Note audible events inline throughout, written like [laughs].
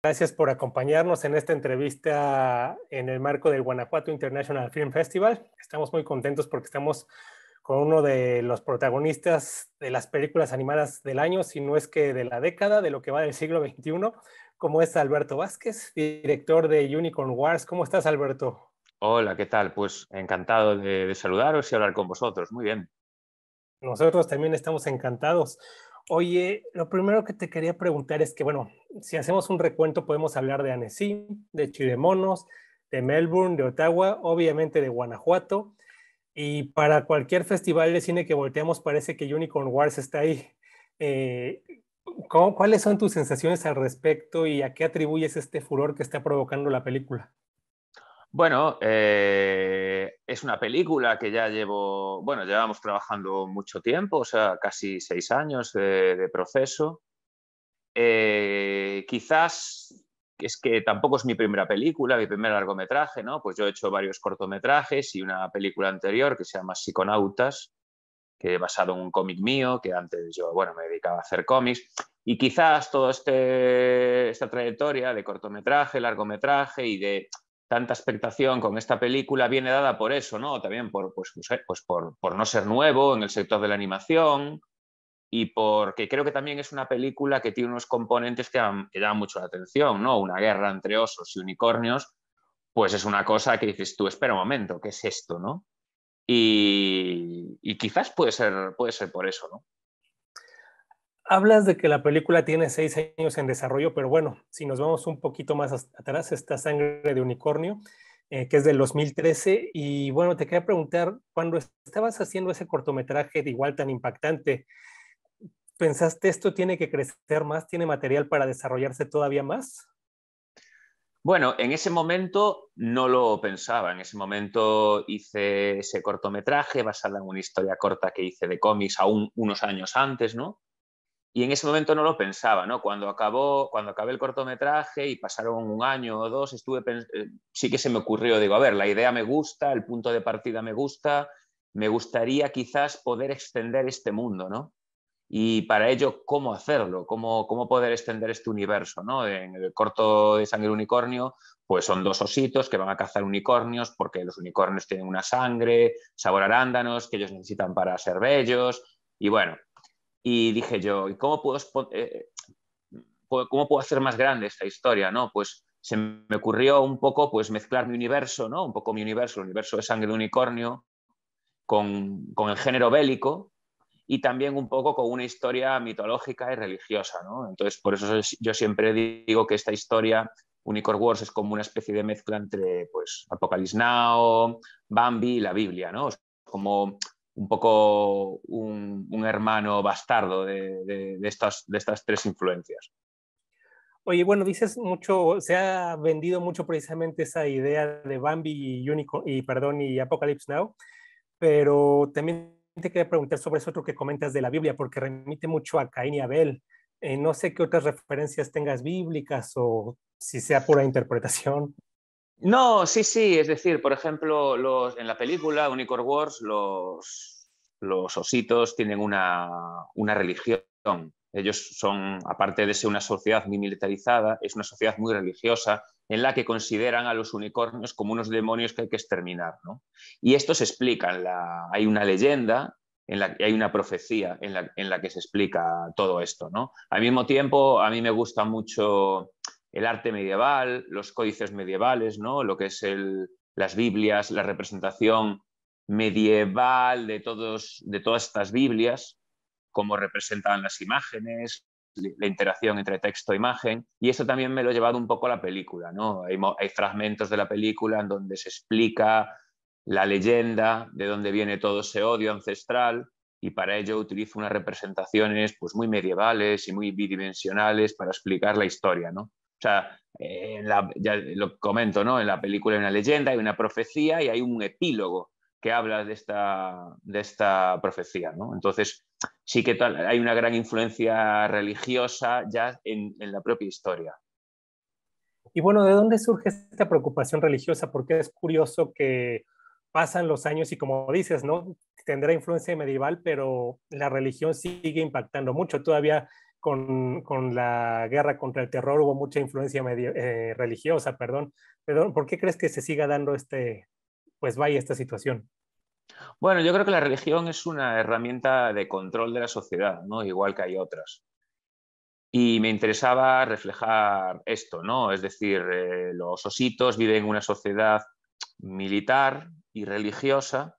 Gracias por acompañarnos en esta entrevista en el marco del Guanajuato International Film Festival. Estamos muy contentos porque estamos con uno de los protagonistas de las películas animadas del año, si no es que de la década, de lo que va del siglo XXI, como es Alberto Vázquez, director de Unicorn Wars. ¿Cómo estás, Alberto? Hola, ¿qué tal? Pues encantado de, de saludaros y hablar con vosotros. Muy bien. Nosotros también estamos encantados. Oye, lo primero que te quería preguntar es que, bueno, si hacemos un recuento, podemos hablar de Annecy, de Chiremonos, de Melbourne, de Ottawa, obviamente de Guanajuato. Y para cualquier festival de cine que volteamos, parece que Unicorn Wars está ahí. Eh, ¿Cuáles son tus sensaciones al respecto y a qué atribuyes este furor que está provocando la película? Bueno, eh, es una película que ya llevo, bueno, llevamos trabajando mucho tiempo, o sea, casi seis años de, proceso. Eh, quizás es que tampoco es mi primera película, mi primer largometraje, ¿no? Pues yo he hecho varios cortometrajes y una película anterior que se llama Psiconautas, que he basado en un cómic mío, que antes yo, bueno, me dedicaba a hacer cómics. Y quizás toda este, esta trayectoria de cortometraje, largometraje y de tanta expectación con esta película viene dada por eso, ¿no? También por, pues, pues por, no ser nuevo en el sector de la animación y porque creo que también es una película que tiene unos componentes que, dan mucho la atención, ¿no? Una guerra entre osos y unicornios, pues es una cosa que dices tú, espera un momento, ¿qué es esto, no? Y, y quizás puede ser, puede ser por eso, ¿no? hablas de que la película tiene seis años en desarrollo, pero bueno, si nos vamos un poquito más atrás, está Sangre de Unicornio, eh, que es del 2013. Y bueno, te quería preguntar, cuando estabas haciendo ese cortometraje de igual tan impactante, ¿pensaste esto tiene que crecer más? ¿Tiene material para desarrollarse todavía más? Bueno, en ese momento no lo pensaba. En ese momento hice ese cortometraje basado en una historia corta que hice de cómics aún unos años antes, ¿no? Y en ese momento no lo pensaba, ¿no? Cuando, acabó, cuando acabé el cortometraje y pasaron un año o dos, estuve eh, sí que se me ocurrió, digo, a ver, la idea me gusta, el punto de partida me gusta, me gustaría quizás poder extender este mundo, ¿no? Y para ello, ¿cómo hacerlo? ¿Cómo, cómo poder extender este universo? ¿no? En el corto de Sangre Unicornio, pues son dos ositos que van a cazar unicornios porque los unicornios tienen una sangre, sabor arándanos que ellos necesitan para ser bellos. Y bueno, y dije yo, ¿y cómo puedo, eh, eh, cómo puedo hacer más grande esta historia? ¿no? Pues se me ocurrió un poco pues, mezclar mi universo, ¿no? un poco mi universo, el universo de sangre de unicornio, con, el género bélico, y también un poco con una historia mitológica y religiosa. Entonces, por eso yo siempre digo que esta historia, Unicorn Wars, es como una especie de mezcla entre pues, Apocalypse Now, Bambi y la Biblia. ¿no? Es como un poco un, hermano bastardo de, estas, de estas tres influencias. Oye, bueno, dices mucho, se ha vendido mucho precisamente esa idea de Bambi y, y, perdón, y Apocalypse Now, pero también te quería preguntar sobre eso otro que comentas de la Biblia, porque remite mucho a Caín y Abel. Eh, no sé qué otras referencias tengas bíblicas o si sea pura interpretación. No, sí, sí, es decir, por ejemplo, los, en la película Unicorn Wars los, los ositos tienen una, religión. Ellos son, aparte de ser una sociedad muy militarizada, es una sociedad muy religiosa en la que consideran a los unicornios como unos demonios que hay que exterminar. Y esto se explica, la, hay una leyenda en la hay una profecía en la, en la, que se explica todo esto. ¿no? Al mismo tiempo, a mí me gusta mucho el arte medieval, los códices medievales, ¿no? lo que es el, las Biblias, la representación medieval de, todos, de todas estas Biblias, cómo representan las imágenes, la interacción entre texto e imagen. Y eso también me lo ha llevado un poco a la película. ¿no? Hay, fragmentos de la película en donde se explica la leyenda, de dónde viene todo ese odio ancestral, y para ello utilizo unas representaciones pues, muy medievales y muy bidimensionales para explicar la historia. ¿no? O sea, eh, ya lo comento, ¿no? En la película hay una leyenda, hay una profecía y hay un epílogo que habla de esta, de esta profecía, ¿no? Entonces, sí que hay una gran influencia religiosa ya en, en, la propia historia. Y bueno, ¿de dónde surge esta preocupación religiosa? Porque es curioso que pasan los años y como dices, ¿no? Tendrá influencia medieval, pero la religión sigue impactando mucho. Todavía con, la guerra contra el terror hubo mucha influencia eh, religiosa, perdón. ¿por qué crees que se siga dando este, pues vaya, esta situación? Bueno, yo creo que la religión es una herramienta de control de la sociedad, ¿no? Igual que hay otras. Y me interesaba reflejar esto, ¿no? Es decir, eh, los ositos viven en una sociedad militar y religiosa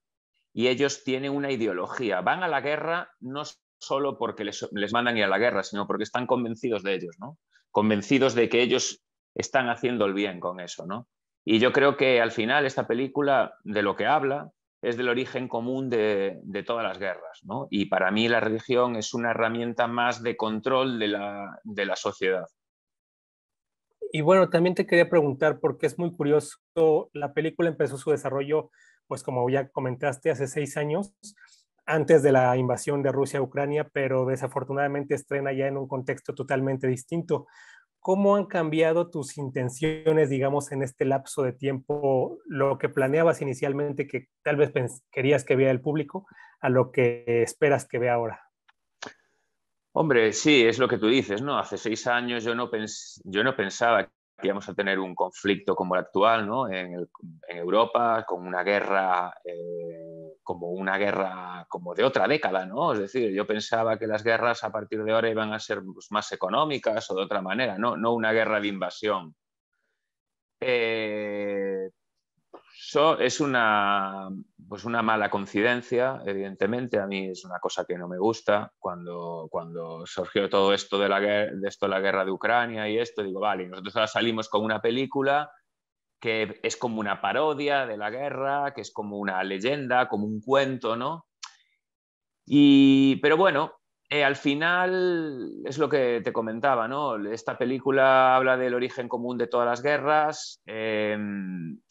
y ellos tienen una ideología. Van a la guerra no solo porque les, les, mandan ir a la guerra, sino porque están convencidos de ellos, ¿no? Convencidos de que ellos están haciendo el bien con eso, ¿no? Y yo creo que al final esta película de lo que habla es del origen común de, de todas las guerras, ¿no? Y para mí la religión es una herramienta más de control de la, de la sociedad. Y bueno, también te quería preguntar, porque es muy curioso, la película empezó su desarrollo, pues como ya comentaste, hace seis años, antes de la invasión de Rusia a Ucrania, pero desafortunadamente estrena ya en un contexto totalmente distinto. ¿Cómo han cambiado tus intenciones, digamos, en este lapso de tiempo, lo que planeabas inicialmente, que tal vez querías que vea el público, a lo que esperas que vea ahora? Hombre, sí, es lo que tú dices, ¿no? Hace seis años yo no, pens yo no pensaba que íbamos a tener un conflicto como el actual, ¿no? En, en Europa, con una guerra eh como una guerra como de otra década, ¿no? Es decir, yo pensaba que las guerras a partir de ahora iban a ser pues, más económicas o de otra manera, no, no una guerra de invasión. Eh, es pues, una, mala coincidencia, evidentemente, a mí es una cosa que no me gusta. Cuando, cuando surgió todo esto de, la, de esto la guerra de Ucrania y esto, digo, vale, nosotros ahora salimos con una película que es como una parodia de la guerra, que es como una leyenda, como un cuento, ¿no? Y, pero bueno, eh, al final es lo que te comentaba, ¿no? Esta película habla del origen común de todas las guerras. Eh,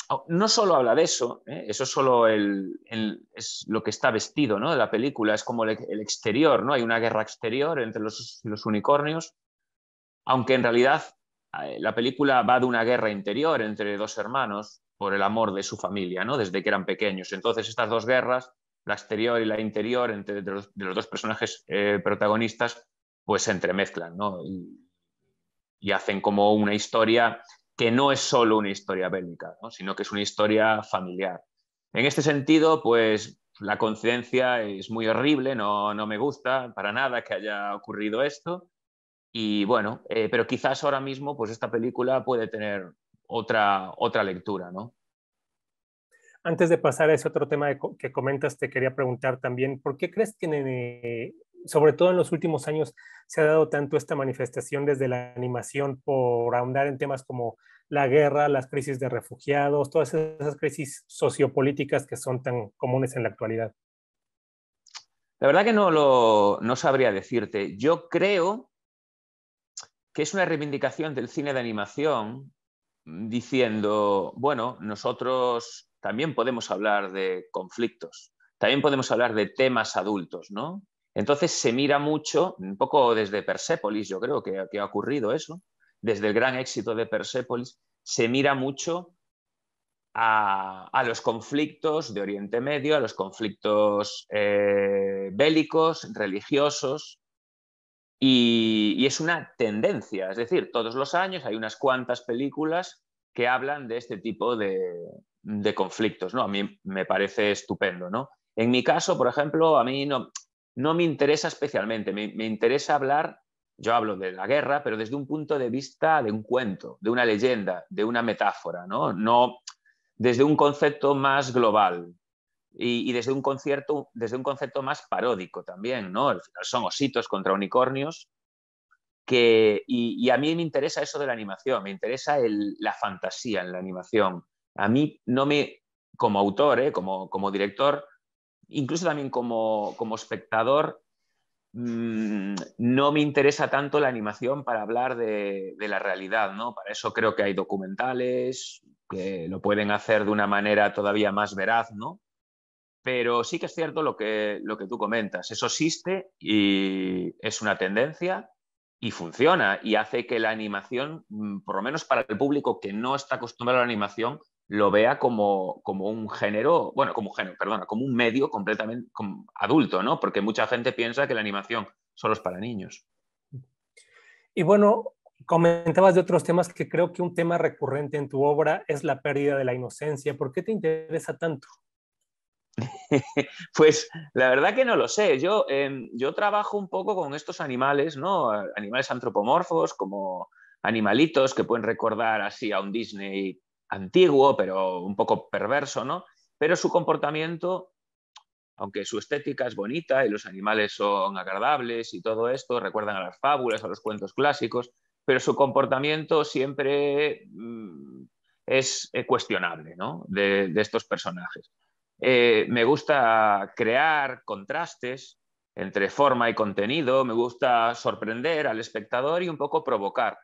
oh, no solo habla de eso, ¿eh? eso solo es lo que está vestido, ¿no? De la película, es como el, exterior, ¿no? Hay una guerra exterior entre los unicornios, aunque en realidad eh, la película va de una guerra interior entre dos hermanos por el amor de su familia, ¿no? Desde que eran pequeños. Entonces, estas dos guerras, la exterior y la interior, entre de los, dos personajes eh, protagonistas, pues se entremezclan, ¿no? Y, hacen como una historia que no es solo una historia bélica, sino que es una historia familiar. En este sentido, pues la conciencia es muy horrible, no me gusta para nada que haya ocurrido esto, y bueno, eh, pero quizás ahora mismo pues esta película puede tener otra, otra lectura, ¿no? Antes de pasar a ese otro tema que comentas, te quería preguntar también, ¿por qué crees que, eh, sobre todo en los últimos años, se ha dado tanto esta manifestación desde la animación por ahondar en temas como la guerra, las crisis de refugiados, todas esas crisis sociopolíticas que son tan comunes en la actualidad? La verdad que no lo no sabría decirte. Yo creo que es una reivindicación del cine de animación diciendo, bueno, nosotros también podemos hablar de conflictos, también podemos hablar de temas adultos, ¿no? Entonces se mira mucho, un poco desde Persépolis, yo creo que, ha ocurrido eso, desde el gran éxito de Persépolis, se mira mucho a, los conflictos de Oriente Medio, a los conflictos eh, bélicos, religiosos, y, es una tendencia, es decir, todos los años hay unas cuantas películas que hablan de este tipo de, conflictos, ¿no? A mí me parece estupendo, ¿no? En mi caso, por ejemplo, a mí no, me interesa especialmente, me, interesa hablar, yo hablo de la guerra, pero desde un punto de vista de un cuento, de una leyenda, de una metáfora, ¿no? No desde un concepto más global, y, desde, un concierto, desde un concepto más paródico también, ¿no? Al final son ositos contra unicornios. Que, y, a mí me interesa eso de la animación, me interesa la fantasía en la animación. A mí no me, como autor, ¿eh? como, como director, incluso también como, como espectador, mm, no me interesa tanto la animación para hablar de, de, la realidad, ¿no? Para eso creo que hay documentales que lo pueden hacer de una manera todavía más veraz, ¿no? Pero sí que es cierto lo que, lo que tú comentas. Eso existe y es una tendencia y funciona y hace que la animación, mm, por lo menos para el público que no está acostumbrado a la animación, lo vea como, un género, bueno, como un género, perdona, como un medio completamente adulto, ¿no? Porque mucha gente piensa que la animación solo es para niños. Y bueno, comentabas de otros temas que creo que un tema recurrente en tu obra es la pérdida de la inocencia. ¿Por qué te interesa tanto? [laughs] pues la verdad que no lo sé. Yo, em, yo trabajo un poco con estos animales, ¿no? Animales antropomorfos, como animalitos que pueden recordar así a un Disney antiguo, pero un poco perverso, ¿no? Pero su comportamiento, aunque su estética es bonita y los animales son agradables y todo esto, recuerdan a las fábulas, a los cuentos clásicos, pero su comportamiento siempre mm, es eh, cuestionable, de estos personajes. Eh, me gusta crear contrastes entre forma y contenido, me gusta sorprender al espectador y un poco provocar,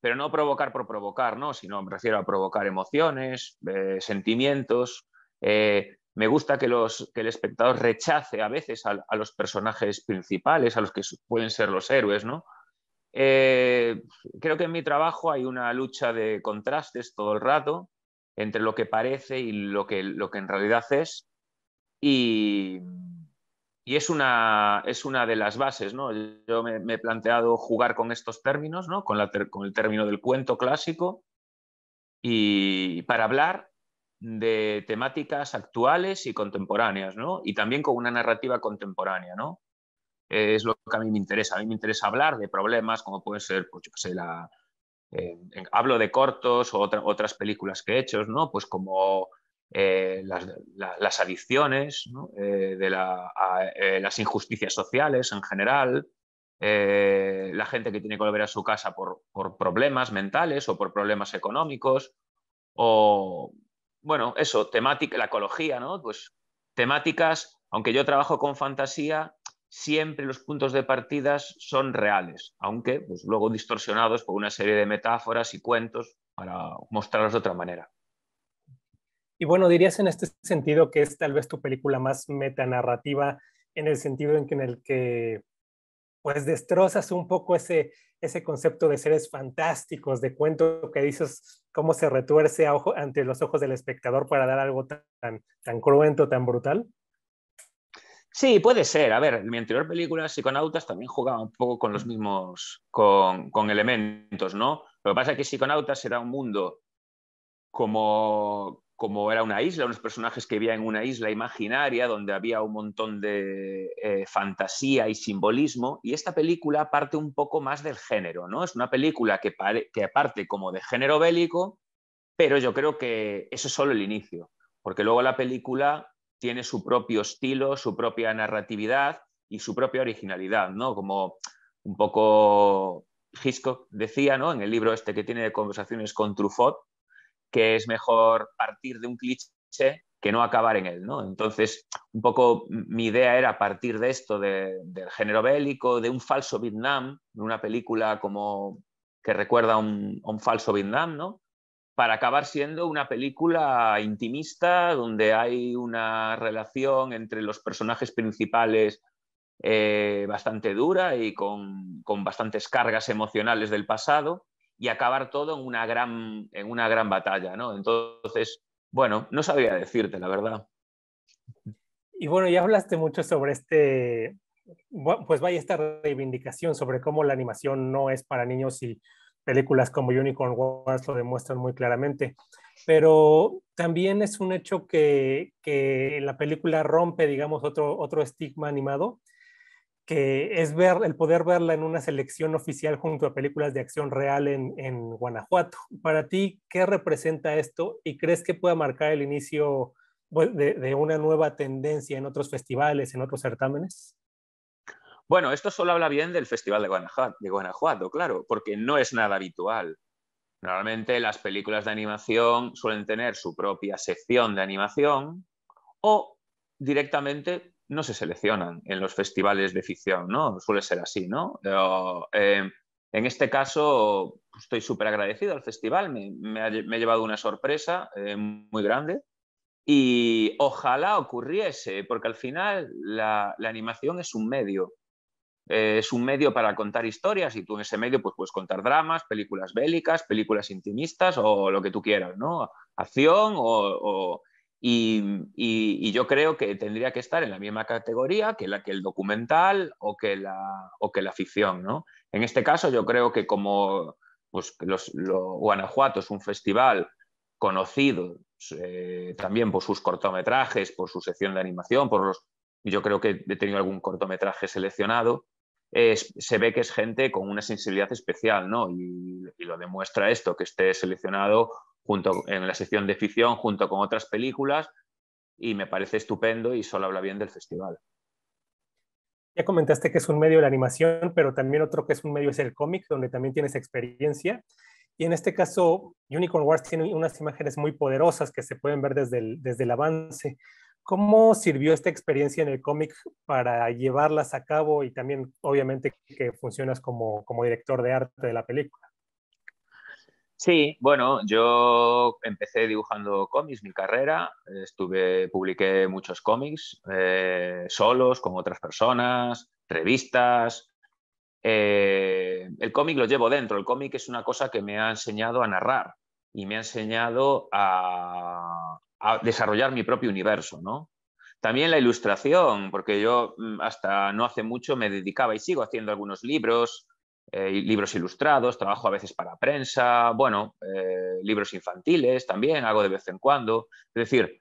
pero no provocar por provocar, sino me refiero a provocar emociones, eh, sentimientos. Eh, me gusta que, los, que, el espectador rechace a veces a, los personajes principales, a los que pueden ser los héroes. ¿no? creo que en mi trabajo hay una lucha de contrastes todo el rato entre lo que parece y lo que, lo que en realidad es. Y, y es, una, es una de las bases. ¿no? Yo me, he planteado jugar con estos términos, ¿no? con, la con el término del cuento clásico, y para hablar de temáticas actuales y contemporáneas, ¿no? Y también con una narrativa contemporánea, ¿no? es lo que a mí me interesa. A mí me interesa hablar de problemas como puede ser, pues, yo sé, la, hablo de cortos o otras películas que he hecho, ¿no? Pues como eh, las, adicciones, ¿no? Eh, de eh, las injusticias sociales en general, la gente que tiene que volver a su casa por, problemas mentales o por problemas económicos, o, bueno, eso, temática, la ecología, ¿no? Pues temáticas, aunque yo trabajo con fantasía, siempre los puntos de partida son reales, aunque pues, luego distorsionados por una serie de metáforas y cuentos para mostrarlos de otra manera. Y bueno, dirías en este sentido que es tal vez tu película más metanarrativa, en el sentido en que, en el que pues destrozas un poco ese, concepto de seres fantásticos, de cuento que dices cómo se retuerce ojo, ante los ojos del espectador para dar algo tan, tan cruento, tan brutal. Sí, puede ser. A ver, mi anterior película, Psiconautas, también jugaba un poco con los mismos, con, elementos, ¿no? Lo que pasa es que Psiconautas era un mundo como, como era una isla, unos personajes que vivían en una isla imaginaria donde había un montón de eh, fantasía y simbolismo. Y esta película parte un poco más del género, ¿no? Es una película que, que parte como de género bélico, pero yo creo que eso es solo el inicio, porque luego la película tiene su propio estilo, su propia narratividad y su propia originalidad, ¿no? Como un poco Hitchcock decía, ¿no? En el libro este que tiene de conversaciones con Truffaut, que es mejor partir de un cliché que no acabar en él, ¿no? Entonces, un poco mi idea era partir de esto, del género bélico, de un falso Vietnam, de una película como que recuerda un, un falso Vietnam, ¿no? para acabar siendo una película intimista donde hay una relación entre los personajes principales eh, bastante dura y con, bastantes cargas emocionales del pasado y acabar todo en una gran, en una gran batalla. ¿no? Entonces, bueno, no sabía decirte, la verdad. Y bueno, ya hablaste mucho sobre este, pues vaya esta reivindicación sobre cómo la animación no es para niños y películas como Unicorn Wars lo demuestran muy claramente. Pero también es un hecho que, la película rompe, digamos, otro, otro estigma animado, que es ver, el poder verla en una selección oficial junto a películas de acción real en, en Guanajuato. Para ti, ¿qué representa esto y crees que pueda marcar el inicio pues, de una nueva tendencia en otros festivales, en otros certámenes? Bueno, esto solo habla bien del Festival de Guanajuato, claro, porque no es nada habitual. Normalmente las películas de animación suelen tener su propia sección de animación o directamente no se seleccionan en los festivales de ficción, ¿no? Suele ser así, ¿no? Eh, en este caso pues, estoy súper agradecido al festival, me, ha, llevado una sorpresa eh, muy grande y ojalá ocurriese, porque al final la animación es un medio eh, es un medio para contar historias y tú en ese medio pues, puedes contar dramas, películas bélicas, películas intimistas o lo que tú quieras, ¿no? Acción o... y, yo creo que tendría que estar en la misma categoría que, la, que el documental o que la, o que la ficción, ¿no? En este caso yo creo que como pues, los, Guanajuato es un festival conocido eh, también por sus cortometrajes, por su sección de animación, por los, yo creo que he tenido algún cortometraje seleccionado, se ve que es gente con una sensibilidad especial, ¿no? Y, lo demuestra esto, que esté seleccionado junto en la sección de ficción junto con otras películas y me parece estupendo y solo habla bien del festival. Ya comentaste que es un medio de la animación, pero también otro que es un medio es el cómic, donde también tienes experiencia. Y en este caso, Unicorn Wars tiene unas imágenes muy poderosas que se pueden ver desde desde el avance. ¿Cómo sirvió esta experiencia en el cómic para llevarlas a cabo y también, obviamente, que funcionas como, director de arte de la película? Sí, bueno, yo empecé dibujando cómics, mi carrera, estuve, publiqué muchos cómics, eh, solos, con otras personas, revistas. Eh, el cómic lo llevo dentro, el cómic es una cosa que me ha enseñado a narrar y me ha enseñado a, desarrollar mi propio universo, ¿no? También la ilustración, porque yo mm, hasta no hace mucho me dedicaba y sigo haciendo algunos libros, eh, libros ilustrados, trabajo a veces para prensa, bueno, eh, libros infantiles también, hago de vez en cuando. Es decir,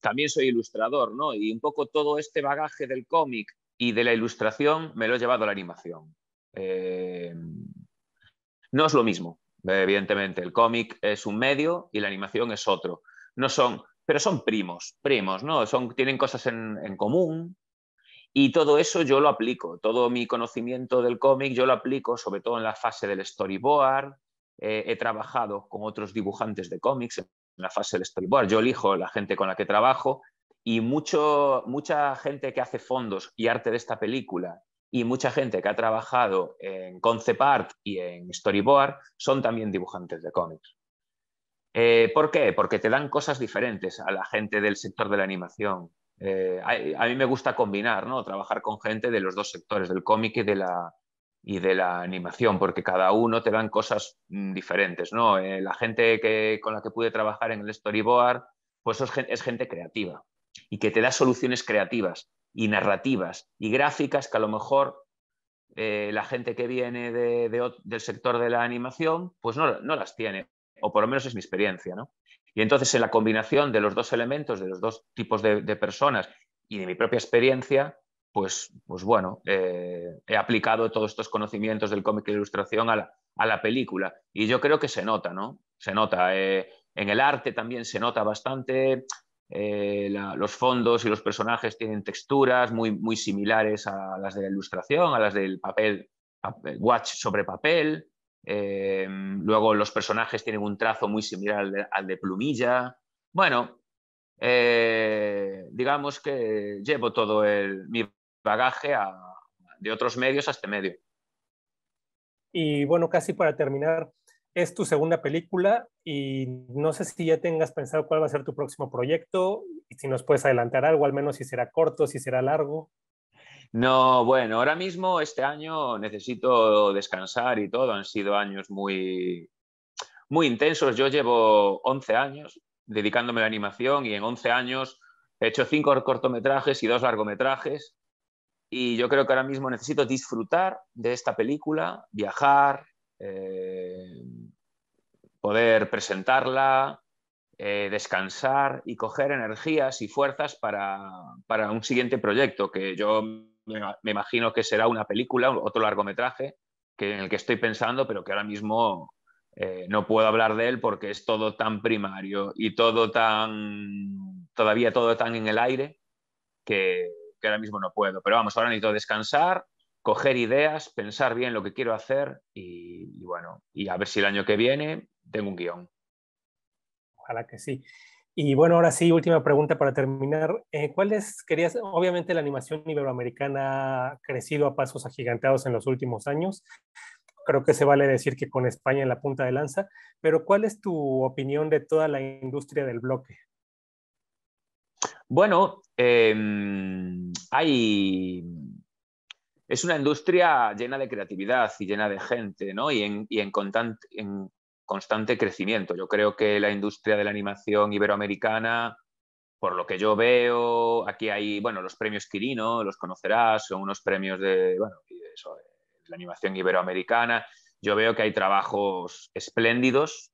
también soy ilustrador, ¿no? Y un poco todo este bagaje del cómic y de la ilustración me lo he llevado a la animación. Eh, no es lo mismo, evidentemente. El cómic es un medio y la animación es otro. No son pero son primos, primos, ¿no? Son, tienen cosas en, común, y todo eso yo lo aplico, todo mi conocimiento del cómic yo lo aplico sobre todo en la fase del storyboard. Eh, he trabajado con otros dibujantes de cómics en la fase del storyboard. Yo elijo la gente con la que trabajo y mucho, mucha gente que hace fondos y arte de esta película y mucha gente que ha trabajado en concept art y en storyboard son también dibujantes de cómics. Eh, ¿Por qué? Porque te dan cosas diferentes a la gente del sector de la animación. Eh, a, mí me gusta combinar, ¿no? Trabajar con gente de los dos sectores, del cómic y de la, y de la animación, porque cada uno te dan cosas mm, diferentes, ¿no? Eh, la gente que, con la que pude trabajar en el storyboard, pues es, gente creativa y que te da soluciones creativas y narrativas y gráficas que a lo mejor la gente que viene del sector de la animación, pues no las tiene o por lo menos es mi experiencia. ¿no? Y entonces en la combinación de los dos elementos, de los dos tipos de, personas y de mi propia experiencia, pues, pues bueno, eh, he aplicado todos estos conocimientos del cómic y de ilustración a la, película. Y yo creo que se nota, ¿no? Se nota. Eh, en el arte también se nota bastante. Eh, los fondos y los personajes tienen texturas muy, muy similares a las de la ilustración, a las del papel, papel watch sobre papel. Eh, luego los personajes tienen un trazo muy similar al de, Plumilla. Bueno, eh, digamos que llevo todo mi bagaje de otros medios a este medio. Y bueno, casi para terminar, es tu segunda película y no sé si ya tengas pensado cuál va a ser tu próximo proyecto, y si nos puedes adelantar algo, al menos si será corto, si será largo. No, bueno, ahora mismo este año necesito descansar y todo. Han sido años muy, muy intensos. Yo llevo 11 años dedicándome a la animación y en 11 años he hecho 5 cortometrajes y 2 largometrajes. Y yo creo que ahora mismo necesito disfrutar de esta película, viajar, eh, poder presentarla, eh, descansar y coger energías y fuerzas para, para, un siguiente proyecto que yo me imagino que será una película, otro largometraje, que, en el que estoy pensando, pero que ahora mismo eh, no puedo hablar de él porque es todo tan primario y todo tan, todavía todo tan en el aire que, ahora mismo no puedo. Pero vamos, ahora necesito descansar, coger ideas, pensar bien lo que quiero hacer y, y bueno, y a ver si el año que viene tengo un guión. Ojalá que sí. Y bueno, ahora sí, última pregunta para terminar. Eh, ¿Cuáles querías? Obviamente la animación iberoamericana ha crecido a pasos agigantados en los últimos años. Creo que se vale decir que con España en la punta de lanza, pero ¿cuál es tu opinión de toda la industria del bloque? Bueno, em, hay... Es una industria llena de creatividad y llena de gente, ¿no? Y en, constante crecimiento. Yo creo que la industria de la animación iberoamericana, por lo que yo veo, aquí hay, bueno, los premios Quirino, los conocerás, son unos premios de, bueno, de la animación iberoamericana. Yo veo que hay trabajos espléndidos,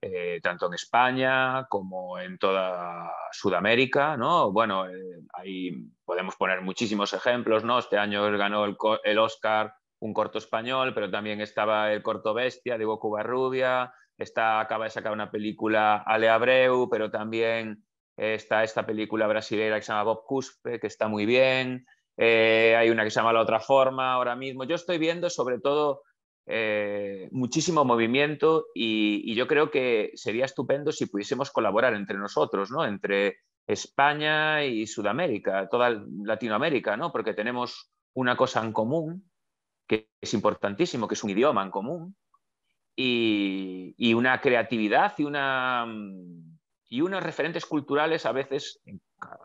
eh, tanto en España como en toda Sudamérica, ¿no? Bueno, eh, ahí podemos poner muchísimos ejemplos, ¿no? Este año ganó el, el Oscar un corto español, pero también estaba el corto Bestia de Goku Barrubia, está, acaba de sacar una película Ale Abreu, pero también está esta película brasileña que se llama Bob Cuspe, que está muy bien, eh, hay una que se llama La Otra Forma ahora mismo. Yo estoy viendo sobre todo eh, muchísimo movimiento y, y, yo creo que sería estupendo si pudiésemos colaborar entre nosotros, ¿no? entre España y Sudamérica, toda Latinoamérica, ¿no? porque tenemos una cosa en común que es importantísimo, que es un idioma en común, y, una creatividad y, una, mm, y unos referentes culturales a veces,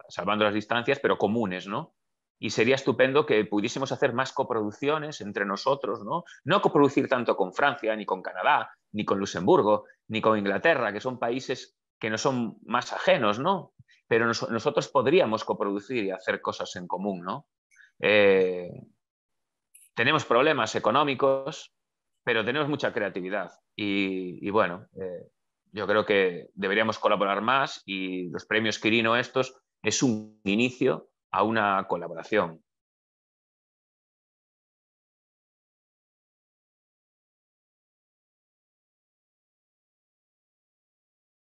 salvando las distancias, pero comunes, ¿no? Y sería estupendo que pudiésemos hacer más coproducciones entre nosotros, ¿no? No coproducir tanto con Francia, ni con Canadá, ni con Luxemburgo, ni con Inglaterra, que son países que no son más ajenos, ¿no? Pero nosotros podríamos coproducir y hacer cosas en común, ¿no? Eh, tenemos problemas económicos, pero tenemos mucha creatividad. Y, bueno, eh, yo creo que deberíamos colaborar más y los premios Quirino estos es un inicio a una colaboración.